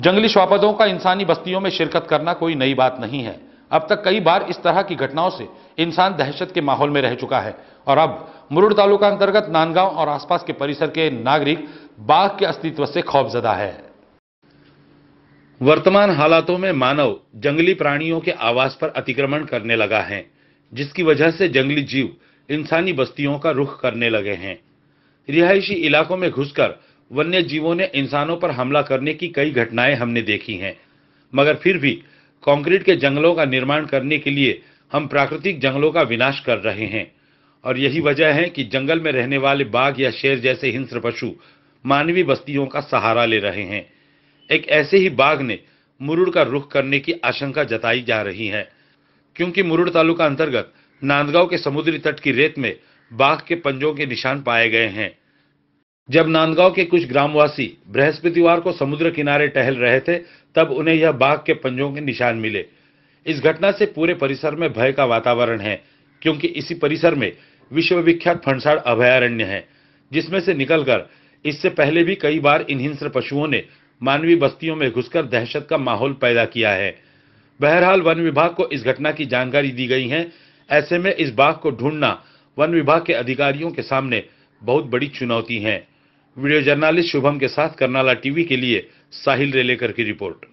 जंगली श्वापदों का इंसानी बस्तियों में शिरकत करना कोई नई बात नहीं है अब तक कई बार इस तरह की घटनाओं से इंसान दहशत के माहौल में रह चुका है और अब मुरुड़ तालुका अंतर्गत नांदगांव और आसपास के परिसर के नागरिक बाघ के अस्तित्व से खौफजदा है वर्तमान हालातों में मानव जंगली प्राणियों के आवास पर अतिक्रमण करने लगा है जिसकी वजह से जंगली जीव इंसानी बस्तियों का रुख करने लगे हैं रिहायशी इलाकों में घुसकर वन्य जीवों ने इंसानों पर हमला करने की कई घटनाएं हमने देखी हैं मगर फिर भी कंक्रीट के जंगलों का निर्माण करने के लिए हम प्राकृतिक जंगलों का विनाश कर रहे हैं और यही वजह है कि जंगल में रहने वाले बाघ या शेर जैसे हिंस्र पशु मानवीय बस्तियों का सहारा ले रहे हैं एक ऐसे ही बाघ ने मुरुड़ का रुख करने की आशंका जताई जा रही है क्योंकि मुरुड़ तालुका अंतर्गत नांदगांव के समुद्री तट की रेत में बाघ के पंजों के निशान पाए गए हैं जब नांदगांव के कुछ ग्रामवासी बृहस्पतिवार को समुद्र किनारे टहल रहे थे तब उन्हें यह बाघ के पंजों के निशान मिले इस घटना से पूरे परिसर में भय का वातावरण है क्योंकि इसी परिसर में विश्वविख्यात फणसाड़ अभयारण्य है जिसमें से निकलकर इससे पहले भी कई बार इन हिंस्र पशुओं ने मानवीय बस्तियों में घुसकर दहशत का माहौल पैदा किया है बहरहाल वन विभाग को इस घटना की जानकारी दी गई है ऐसे में इस बाघ को ढूंढना वन विभाग के अधिकारियों के सामने बहुत बड़ी चुनौती है वीडियो जर्नलिस्ट शुभम के साथ करनाला टीवी के लिए साहिल रेलेकर की रिपोर्ट